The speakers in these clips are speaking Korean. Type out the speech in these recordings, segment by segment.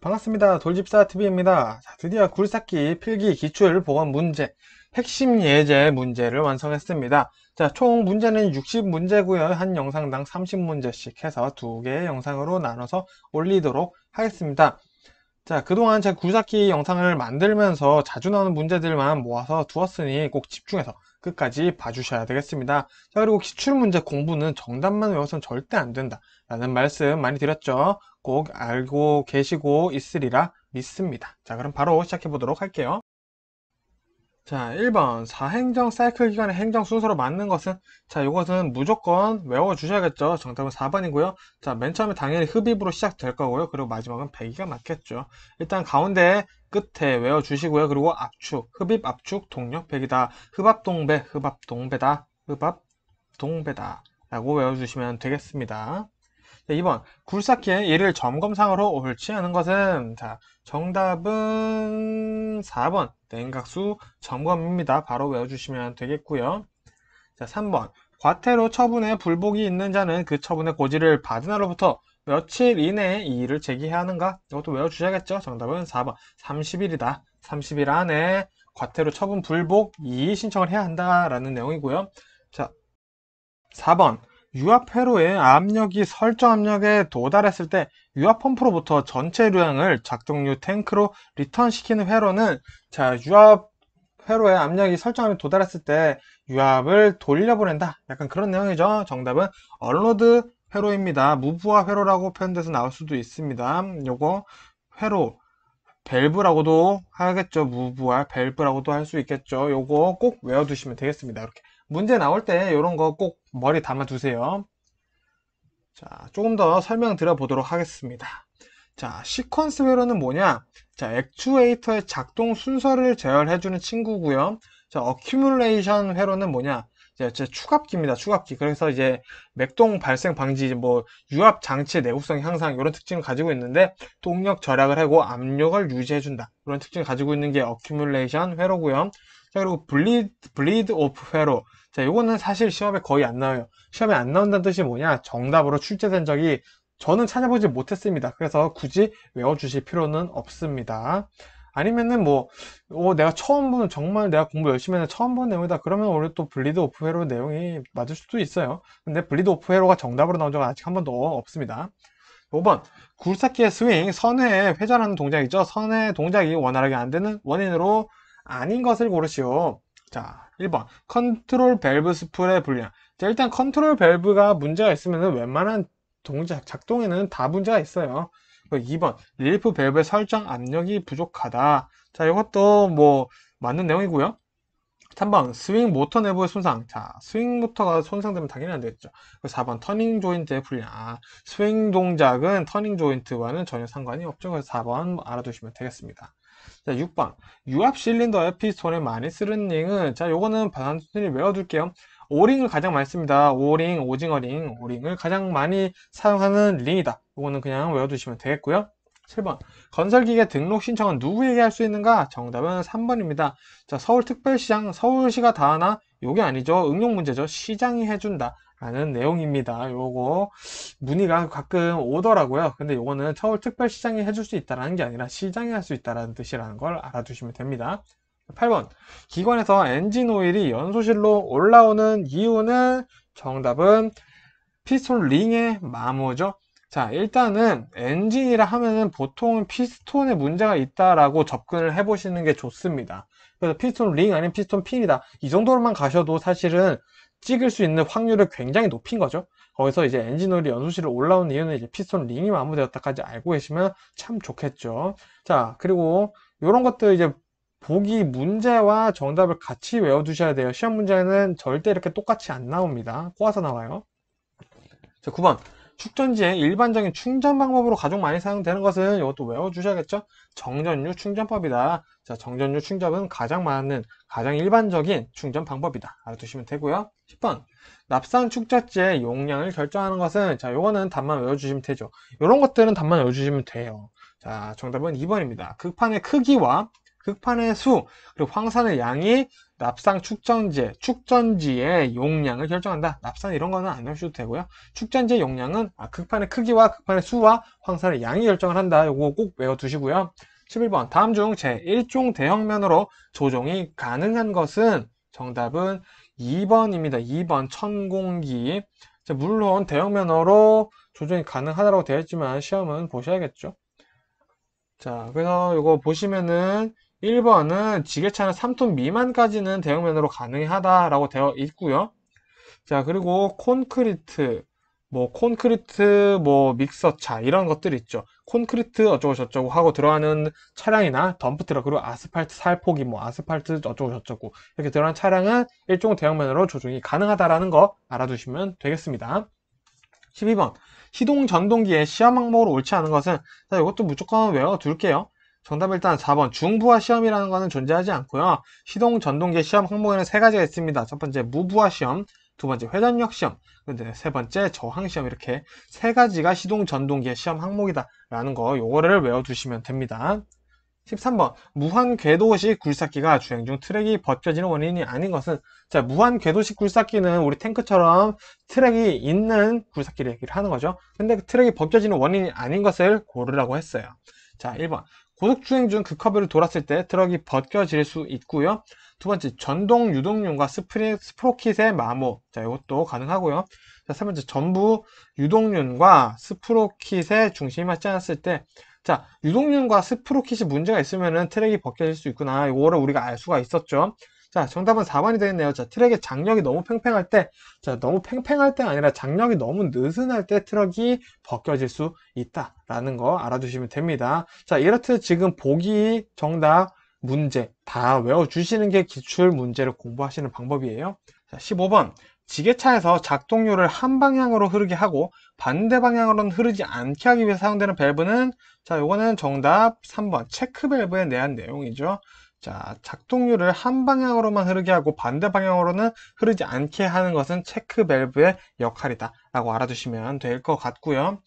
반갑습니다. 돌집사TV입니다. 드디어 굴삭기 필기 기출 보건 문제 핵심 예제 문제를 완성했습니다. 자, 총 문제는 60문제고요. 한 영상당 30문제씩 해서 두 개의 영상으로 나눠서 올리도록 하겠습니다. 자, 그동안 제 굴삭기 영상을 만들면서 자주 나오는 문제들만 모아서 두었으니 꼭 집중해서 끝까지 봐주셔야 되겠습니다. 자 그리고 기출문제 공부는 정답만 외워선 절대 안 된다 라는 말씀 많이 드렸죠. 꼭 알고 계시고 있으리라 믿습니다. 자 그럼 바로 시작해 보도록 할게요. 자 1번 사행정 사이클 기간의 행정 순서로 맞는 것은 자 이것은 무조건 외워주셔야겠죠 정답은 4번이고요 자맨 처음에 당연히 흡입으로 시작될 거고요 그리고 마지막은 배기가 맞겠죠 일단 가운데 끝에 외워주시고요. 그리고 압축, 흡입, 압축, 동력백이다. 흡압동배, 흡압동배다. 흡압동배다. 라고 외워주시면 되겠습니다. 자, 2번 굴삭기의 예를 점검상으로 옳지 않은 것은 자 정답은 4번 냉각수 점검입니다. 바로 외워주시면 되겠고요. 자 3번 과태료 처분에 불복이 있는 자는 그 처분의 고지를 받은 날로부터 며칠 이내에 이 일을 제기해야 하는가? 이것도 외워주셔야겠죠? 정답은 4번 30일이다. 30일 안에 과태료 처분 불복 이의 신청을 해야 한다라는 내용이고요. 자, 4번 유압회로의 압력이 설정 압력에 도달했을 때 유압 펌프로부터 전체 류향을 작동류 탱크로 리턴시키는 회로는 자 유압 회로의 압력이 설정 압력에 도달했을 때 유압을 돌려보낸다. 약간 그런 내용이죠. 정답은 언로드 회로입니다. 무브와 회로라고 표현돼서 나올 수도 있습니다. 요거 회로 밸브라고도 하겠죠. 무브와 밸브라고도 할 수 있겠죠. 요거 꼭 외워두시면 되겠습니다. 이렇게 문제 나올 때 이런 거 꼭 머리 담아두세요. 자, 조금 더 설명드려 보도록 하겠습니다. 자, 시퀀스 회로는 뭐냐? 자, 액추에이터의 작동 순서를 제어해주는 친구고요. 자, 어큐뮬레이션 회로는 뭐냐? 이제 추갑기입니다. 추갑기. 그래서 이제 맥동 발생 방지, 뭐 유압 장치 내구성 향상 이런 특징을 가지고 있는데 동력 절약을 하고 압력을 유지해준다. 이런 특징을 가지고 있는 게 어큐뮬레이션 회로고요. 자 그리고 블리드, 블리드 오프 회로. 자 이거는 사실 시험에 거의 안 나와요. 시험에 안 나온다는 뜻이 뭐냐? 정답으로 출제된 적이 저는 찾아보지 못했습니다. 그래서 굳이 외워주실 필요는 없습니다. 아니면은 뭐 어, 내가 처음 보는 정말 내가 공부 열심히 했는데 처음 보는 내용이다 그러면 오히또 블리드 오프 회로 내용이 맞을 수도 있어요 근데 블리드 오프 회로가 정답으로 나온 적은 아직 한 번도 없습니다 5번 굴삭기의 스윙 선회에 회전하는 동작이죠 선회 동작이 원활하게 안 되는 원인으로 아닌 것을 고르시오 자 1번 컨트롤 밸브 스프의 불량 자 일단 컨트롤 밸브가 문제가 있으면 웬만한 동작 작동에는 다 문제가 있어요 2번 그 릴리프 밸브의 설정 압력이 부족하다. 자, 이것도 뭐 맞는 내용이고요. 3번 스윙 모터 내부의 손상. 자, 스윙 모터가 손상되면 당연히 안 되겠죠. 4번 그 터닝 조인트의 불량. 아, 스윙 동작은 터닝 조인트와는 전혀 상관이 없죠. 그래서 4번 알아두시면 되겠습니다. 자, 6번 유압 실린더의 피스톤에 많이 쓰는 링은 자, 요거는 반드시 외워둘게요. 오링을 가장 많이 씁니다. 오링, 오징어링, 오링을 가장 많이 사용하는 링이다. 이거는 그냥 외워두시면 되겠고요 7번 건설기계 등록 신청은 누구에게 할 수 있는가? 정답은 3번입니다. 자 서울특별시장 서울시가 다 하나? 요게 아니죠. 응용 문제죠. 시장이 해준다. 라는 내용입니다. 요거 문의가 가끔 오더라고요. 근데 요거는 서울특별시장이 해줄 수 있다는 게 아니라 시장이 할 수 있다는 뜻이라는 걸 알아두시면 됩니다. 8번 기관에서 엔진 오일이 연소실로 올라오는 이유는 정답은 피솔 링의 마모죠. 자 일단은 엔진이라 하면은 보통 은 피스톤에 문제가 있다라고 접근을 해보시는 게 좋습니다 그래서 피스톤 링 아니면 피스톤 핀이다 이 정도로만 가셔도 사실은 찍을 수 있는 확률을 굉장히 높인 거죠 거기서 이제 엔진오일이 연수실을 올라온 이유는 이제 피스톤 링이 마모되었다까지 알고 계시면 참 좋겠죠 자 그리고 이런 것들 이제 보기 문제와 정답을 같이 외워두셔야 돼요 시험 문제는 절대 이렇게 똑같이 안 나옵니다 꼬아서 나와요 자 9번 축전지에 일반적인 충전 방법으로 가장 많이 사용되는 것은 이것도 외워주셔야겠죠? 정전류 충전법이다. 자, 정전류 충전은 가장 많은, 가장 일반적인 충전 방법이다. 알아두시면 되고요. 10번. 납상 축전지의 용량을 결정하는 것은, 자, 요거는 답만 외워주시면 되죠. 이런 것들은 답만 외워주시면 돼요. 자, 정답은 2번입니다. 극판의 크기와 극판의 수, 그리고 황산의 양이 납상 축전제, 축전지의 용량을 결정한다. 납상 이런 거는 안 넣으셔도 되고요. 축전지의 용량은 아, 극판의 크기와 극판의 수와 황산의 양이 결정을 한다. 이거꼭 외워두시고요. 11번 다음 중 제1종 대형면으로 조종이 가능한 것은 정답은 2번입니다. 2번 천공기 자, 물론 대형면으로 조정이 가능하다고 되어 있지만 시험은 보셔야겠죠. 자, 그래서 이거 보시면은 1번은 지게차는 3톤 미만까지는 대형면허로 가능하다라고 되어 있고요. 자, 그리고 콘크리트, 뭐 콘크리트 뭐 믹서차 이런 것들 있죠. 콘크리트 어쩌고 저쩌고 하고 들어가는 차량이나 덤프트럭 그리고 아스팔트 살포기 뭐 아스팔트 어쩌고 저쩌고 이렇게 들어가는 차량은 일종 대형면허로 조종이 가능하다라는 거 알아두시면 되겠습니다. 12번 시동 전동기의 시야 항목으로 옳지 않은 것은 자 이것도 무조건 외워둘게요. 정답은 일단 4번 중부화 시험이라는 것은 존재하지 않고요. 시동 전동계 시험 항목에는 세 가지가 있습니다. 첫 번째 무부화 시험, 두 번째 회전력 시험, 근데 세 번째 저항 시험 이렇게 세 가지가 시동 전동계 시험 항목이다라는 거 요거를 외워두시면 됩니다. 13번 무한 궤도시 굴삭기가 주행 중 트랙이 벗겨지는 원인이 아닌 것은 자 무한 궤도시 굴삭기는 우리 탱크처럼 트랙이 있는 굴삭기를 얘기를 하는 거죠 근데 그 트랙이 벗겨지는 원인이 아닌 것을 고르라고 했어요 자 1번 고속주행 중 그 커브를 돌았을 때 트럭이 벗겨질 수 있고요. 두 번째, 전동 유동륜과 스프링, 스프로킷의 마모. 자, 이것도 가능하고요. 자, 세 번째, 전부 유동륜과 스프로킷의 중심이 맞지 않았을 때, 자, 유동륜과 스프로킷이 문제가 있으면은 트랙이 벗겨질 수 있구나. 이거를 우리가 알 수가 있었죠. 자 정답은 4번이 되겠네요 자 트랙의 장력이 너무 팽팽할 때자 너무 팽팽할 때가 아니라 장력이 너무 느슨할 때 트럭이 벗겨질 수 있다 라는 거 알아두시면 됩니다 자 이렇듯 지금 보기 정답 문제 다 외워주시는 게 기출 문제를 공부하시는 방법이에요 자 15번 지게차에서 작동률을 한 방향으로 흐르게 하고 반대 방향으로는 흐르지 않게 하기 위해 사용되는 밸브는 자 요거는 정답 3번 체크 밸브에 대한 내용이죠 자 작동률을 한 방향으로만 흐르게 하고 반대 방향으로는 흐르지 않게 하는 것은 체크 밸브의 역할이다 라고 알아두시면 될 것 같고요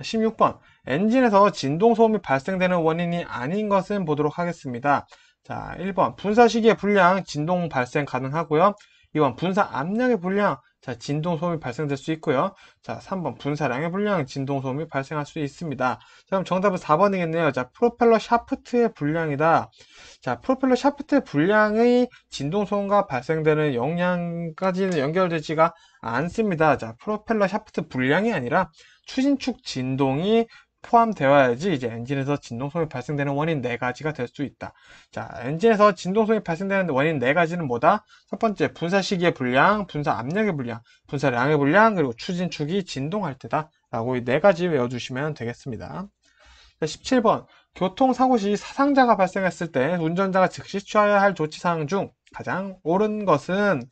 16번 엔진에서 진동소음이 발생되는 원인이 아닌 것은 보도록 하겠습니다 자 1번 분사 시기의 불량 진동 발생 가능하고요 2번 분사 압력의 분량 자, 진동소음이 발생될 수 있고요. 자, 3번 분사량의 분량 진동소음이 발생할 수 있습니다. 자, 그럼 정답은 4번이겠네요. 자, 프로펠러 샤프트의 분량이다 자, 프로펠러 샤프트의 분량의 진동소음과 발생되는 영향까지는 연결되지가 않습니다. 자, 프로펠러 샤프트 분량이 아니라 추진축 진동이 포함되어야지 이제 엔진에서 진동성이 발생되는 원인 네 가지가 될 수 있다. 자, 엔진에서 진동성이 발생되는 원인 네 가지는 뭐다? 첫 번째, 분사 시기의 불량, 분사 압력의 불량, 분사량의 불량, 그리고 추진축이 진동할 때다. 라고 이 네 가지 외워두시면 되겠습니다. 자, 17번, 교통사고 시 사상자가 발생했을 때 운전자가 즉시 취해야 할 조치사항 중 가장 옳은 것은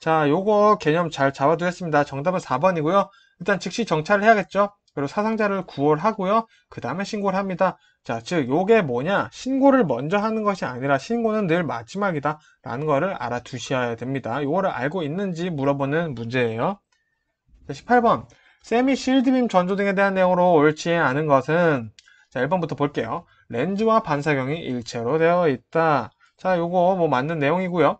자, 요거 개념 잘 잡아두겠습니다. 정답은 4번이고요. 일단 즉시 정찰을 해야겠죠? 그리고 사상자를 구월하고요. 그 다음에 신고를 합니다. 자, 즉 요게 뭐냐? 신고를 먼저 하는 것이 아니라 신고는 늘 마지막이다 라는 거를 알아두셔야 됩니다. 요거를 알고 있는지 물어보는 문제예요. 18번 세미 실드빔 전조 등에 대한 내용으로 옳지 않은 것은 자 1번부터 볼게요. 렌즈와 반사경이 일체로 되어 있다. 자 요거 뭐 맞는 내용이고요.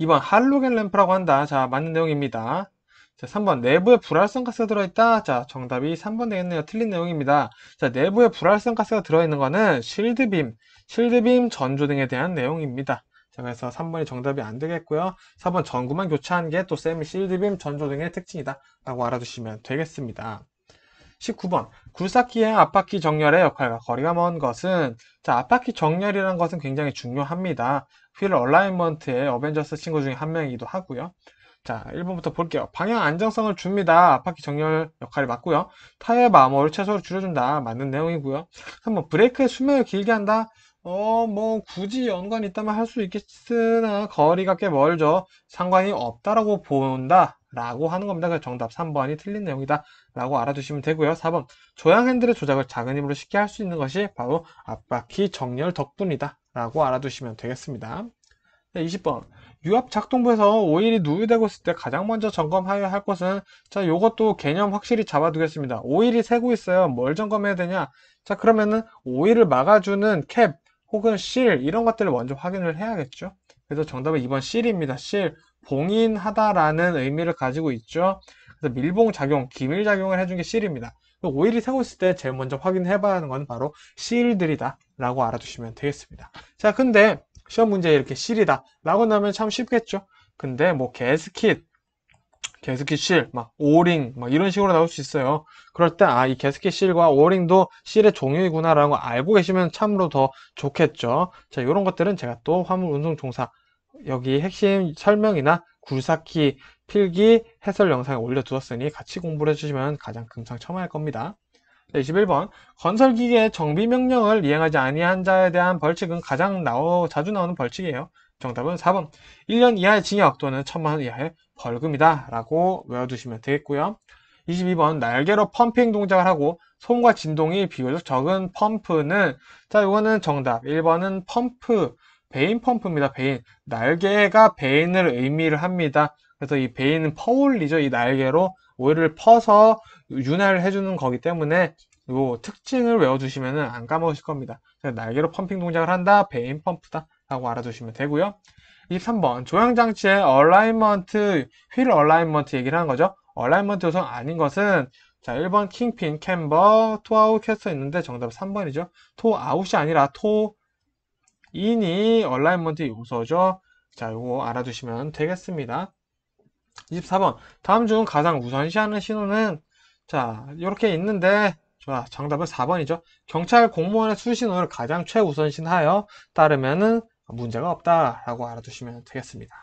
2번 할로겐 램프라고 한다. 자 맞는 내용입니다. 자, 3번 내부에 불활성 가스가 들어있다. 자, 정답이 3번 되겠네요. 틀린 내용입니다. 자, 내부에 불활성 가스가 들어있는 거는 실드빔, 실드빔 전조 등에 대한 내용입니다. 자, 그래서 3번이 정답이 안 되겠고요. 4번 전구만 교차한게또 세미 실드빔 전조 등의 특징이다. 라고 알아두시면 되겠습니다. 19번 굴삭기의 앞바퀴 정렬의 역할과 거리가 먼 것은 자 앞바퀴 정렬이라는 것은 굉장히 중요합니다. 휠 얼라인먼트의 어벤져스 친구 중에 한 명이기도 하고요. 자, 1번부터 볼게요. 방향 안정성을 줍니다. 앞바퀴 정렬 역할이 맞고요. 타이어 마모를 최소로 줄여준다. 맞는 내용이고요. 한번 브레이크의 수명을 길게 한다. 어, 뭐 굳이 연관이 있다면 할 수 있겠으나 거리가 꽤 멀죠. 상관이 없다라고 본다. 라고 하는 겁니다. 그래서 정답 3번이 틀린 내용이다. 라고 알아두시면 되고요. 4번 조향 핸들의 조작을 작은 힘으로 쉽게 할 수 있는 것이 바로 앞바퀴 정렬 덕분이다. 라고 알아두시면 되겠습니다. 20번 유압 작동부에서 오일이 누유되고 있을 때 가장 먼저 점검하여야 할 것은 자 요것도 개념 확실히 잡아두겠습니다 오일이 새고 있어요 뭘 점검해야 되냐 자 그러면은 오일을 막아주는 캡 혹은 실 이런 것들을 먼저 확인을 해야겠죠 그래서 정답은 2번 실입니다 실 봉인하다라는 의미를 가지고 있죠 그래서 밀봉작용 기밀작용을 해준 게 실입니다 오일이 새고 있을 때 제일 먼저 확인해 봐야 하는 건 바로 실들이다 라고 알아두시면 되겠습니다 자 근데 시험 문제 이렇게 실이다 라고 나면 참 쉽겠죠 근데 뭐개스킷개스킷 실, 막 오링 막 이런 식으로 나올 수 있어요 그럴 때 아 이개스킷 실과 오링도 실의 종류이구나 라는 걸 알고 계시면 참으로 더 좋겠죠 자 이런 것들은 제가 또 화물 운송 종사 여기 핵심 설명이나 굴삭기 필기 해설 영상에 올려두었으니 같이 공부를 해주시면 가장 금상첨화할 겁니다 21번 건설기계 정비명령을 이행하지 아니한 자에 대한 벌칙은 가장 나오, 자주 나오는 벌칙이에요. 정답은 4번 1년 이하의 징역 또는 1 0 0 0만원 이하의 벌금이다 라고 외워두시면 되겠고요. 22번 날개로 펌핑 동작을 하고 손과 진동이 비교적 적은 펌프는 자 이거는 정답 1번은 펌프 베인 펌프입니다. 베인 날개가 베인을 의미를 합니다. 그래서 이 베인은 퍼올리죠. 이 날개로 오일을 퍼서 윤활을 해주는 거기 때문에 요 특징을 외워두시면안 까먹으실 겁니다. 날개로 펌핑 동작을 한다, 베인 펌프다 라고 알아두시면 되고요. 23번 조향장치의 얼라인먼트, 휠 얼라인먼트 얘기를 하는 거죠. 얼라인먼트 요성 아닌 것은 자 1번 킹핀, 캠버, 토아웃 캐스터 있는데 정답 3번이죠. 토아웃이 아니라 토인이 얼라인먼트 요소죠. 자 요거 알아두시면 되겠습니다. 24번 다음 중 가장 우선시하는 신호는 자, 이렇게 있는데 좋 정답은 4번이죠. 경찰 공무원의 수신호를 가장 최우선신하여 따르면은 문제가 없다라고 알아두시면 되겠습니다.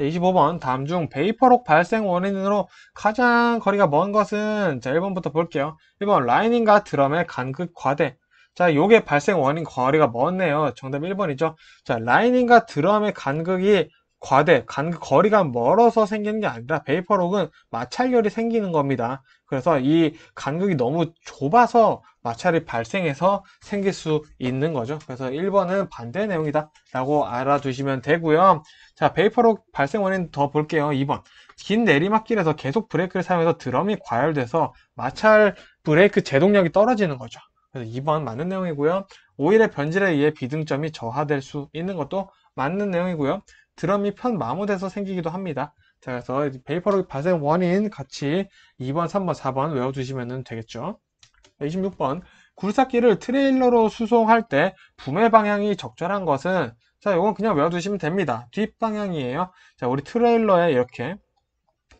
25번 다음 중 베이퍼록 발생 원인으로 가장 거리가 먼 것은 자 1번부터 볼게요. 1번 라이닝과 드럼의 간극 과대 자 요게 발생 원인 거리가 먼네요. 정답 1번이죠. 자 라이닝과 드럼의 간극이 과대, 간 거리가 멀어서 생기는 게 아니라 베이퍼록은 마찰열이 생기는 겁니다. 그래서 이간극이 너무 좁아서 마찰이 발생해서 생길 수 있는 거죠. 그래서 1번은 반대 내용이다 라고 알아두시면 되고요. 자, 베이퍼록 발생 원인 더 볼게요. 2번. 긴 내리막길에서 계속 브레이크를 사용해서 드럼이 과열돼서 마찰 브레이크 제동력이 떨어지는 거죠. 그래서 2번 맞는 내용이고요. 오일의 변질에 의해 비등점이 저하될 수 있는 것도 맞는 내용이고요. 드럼이 편 마모돼서 생기기도 합니다. 자, 그래서 베이퍼로 발생 원인 같이 2번, 3번, 4번 외워두시면 되겠죠. 26번 굴삭기를 트레일러로 수송할 때 붐의 방향이 적절한 것은 자 이건 그냥 외워두시면 됩니다 뒷방향이에요 자 우리 트레일러에 이렇게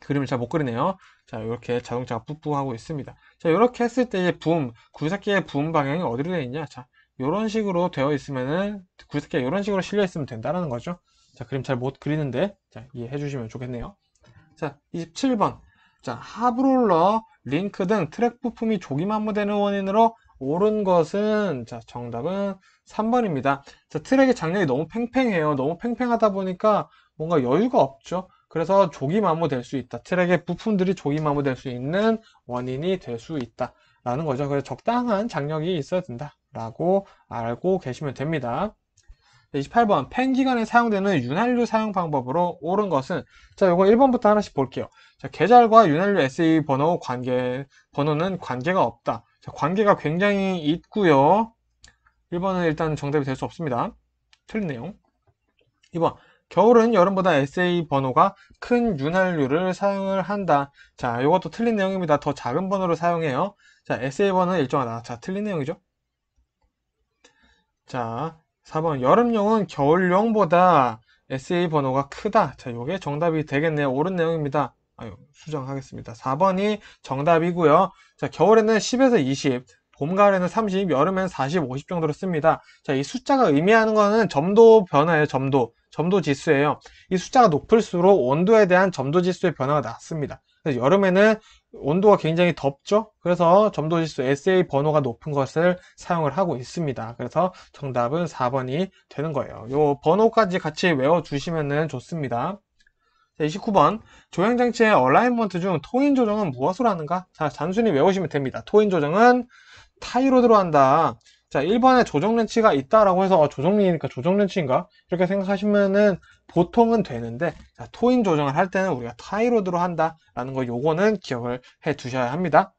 그림을 잘 못 그리네요 자 이렇게 자동차가 뿌뿌하고 있습니다 자 이렇게 했을 때의 붐 굴삭기의 붐 방향이 어디로 되어 있냐 자 이런 식으로 되어 있으면은 굴삭기가 이런 식으로 실려 있으면 된다는 거죠 자, 그림 잘 못 그리는데 자, 이해해 주시면 좋겠네요. 자, 27번. 자, 하브롤러, 링크 등 트랙 부품이 조기만무 되는 원인으로 옳은 것은 자, 정답은 3번입니다. 자, 트랙의 장력이 너무 팽팽해요. 너무 팽팽하다 보니까 뭔가 여유가 없죠. 그래서 조기 마모될 수 있다. 트랙의 부품들이 조기 마모될 수 있는 원인이 될 수 있다. 라는 거죠. 그래서 적당한 장력이 있어야 된다. 라고 알고 계시면 됩니다. 28번 팬 기간에 사용되는 윤활유 사용 방법으로 옳은 것은 자 요거 1번부터 하나씩 볼게요 자 계절과 윤활유 SE 번호 관계 번호는 관계가 없다 자, 관계가 굉장히 있고요 1번은 일단 정답이 될 수 없습니다 틀린 내용 2번 겨울은 여름보다 SA 번호가 큰 윤활유를 사용을 한다 자이것도 틀린 내용입니다 더 작은 번호를 사용해요 자 SA 번호는 일정하다 자 틀린 내용이죠 자 4번 여름용은 겨울용보다 SA 번호가 크다. 자, 요게 정답이 되겠네요. 옳은 내용입니다. 아유, 수정하겠습니다. 4번이 정답이고요. 자, 겨울에는 10에서 20, 봄, 가을에는 30, 여름에는 40, 50 정도로 씁니다. 자, 이 숫자가 의미하는 거는 점도 변화예요, 점도. 점도 지수예요. 이 숫자가 높을수록 온도에 대한 점도 지수의 변화가 낮습니다. 그래서 여름에는 온도가 굉장히 덥죠 그래서 점도지수 SA 번호가 높은 것을 사용을 하고 있습니다 그래서 정답은 4번이 되는 거예요 요 번호까지 같이 외워주시면 좋습니다 자, 29번 조향장치의 얼라인먼트 중 토인 조정은 무엇으로 하는가? 자 단순히 외우시면 됩니다 토인 조정은 타이로 들어간다 자 1번에 조정렌치가 있다라고 해서 어, 조정리니까 조정렌치인가? 이렇게 생각하시면은 보통은 되는데 자, 토인 조정을 할 때는 우리가 타이로드로 한다라는 거 요거는 기억을 해 두셔야 합니다.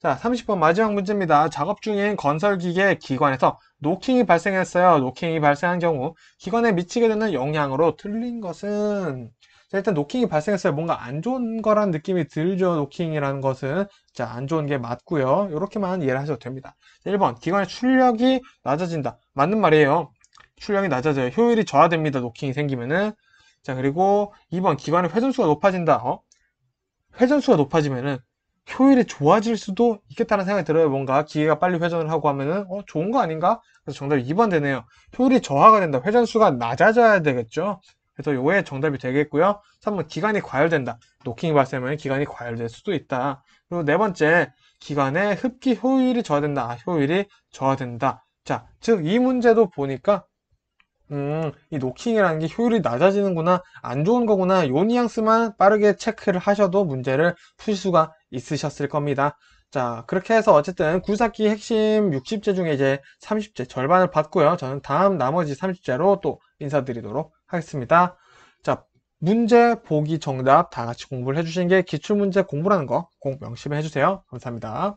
자, 30번 마지막 문제입니다. 작업 중인 건설기계 기관에서 노킹이 발생했어요. 노킹이 발생한 경우 기관에 미치게 되는 영향으로 틀린 것은 자, 일단 노킹이 발생했어요. 뭔가 안 좋은 거란 느낌이 들죠. 노킹이라는 것은 자, 안 좋은 게 맞고요. 이렇게만 이해를 하셔도 됩니다. 1번 기관의 출력이 낮아진다. 맞는 말이에요. 출력이 낮아져요. 효율이 저하됩니다. 노킹이 생기면은. 자, 그리고 2번 기관의 회전수가 높아진다. 어? 회전수가 높아지면은 효율이 좋아질 수도 있겠다는 생각이 들어요. 뭔가 기계가 빨리 회전을 하고 하면은 어, 좋은 거 아닌가? 그래서 정답이 2번 되네요. 효율이 저하가 된다. 회전수가 낮아져야 되겠죠. 그래서 요에 정답이 되겠고요. 3번 기관이 과열된다. 노킹이 발생하면 기관이 과열될 수도 있다. 그리고 네 번째 기관의 흡기 효율이 저하된다. 아, 효율이 저하된다. 자, 즉 이 문제도 보니까 음, 이 노킹이라는 게 효율이 낮아지는구나, 안 좋은 거구나, 요 뉘앙스만 빠르게 체크를 하셔도 문제를 풀 수가 있으셨을 겁니다. 자, 그렇게 해서 어쨌든 구사기 핵심 60제 중에 이제 30제 절반을 봤고요. 저는 다음 나머지 30제로 또 인사드리도록 하겠습니다. 자, 문제, 보기, 정답 다 같이 공부를 해주시는 게 기출문제 공부라는 거 꼭 명심해 주세요. 감사합니다.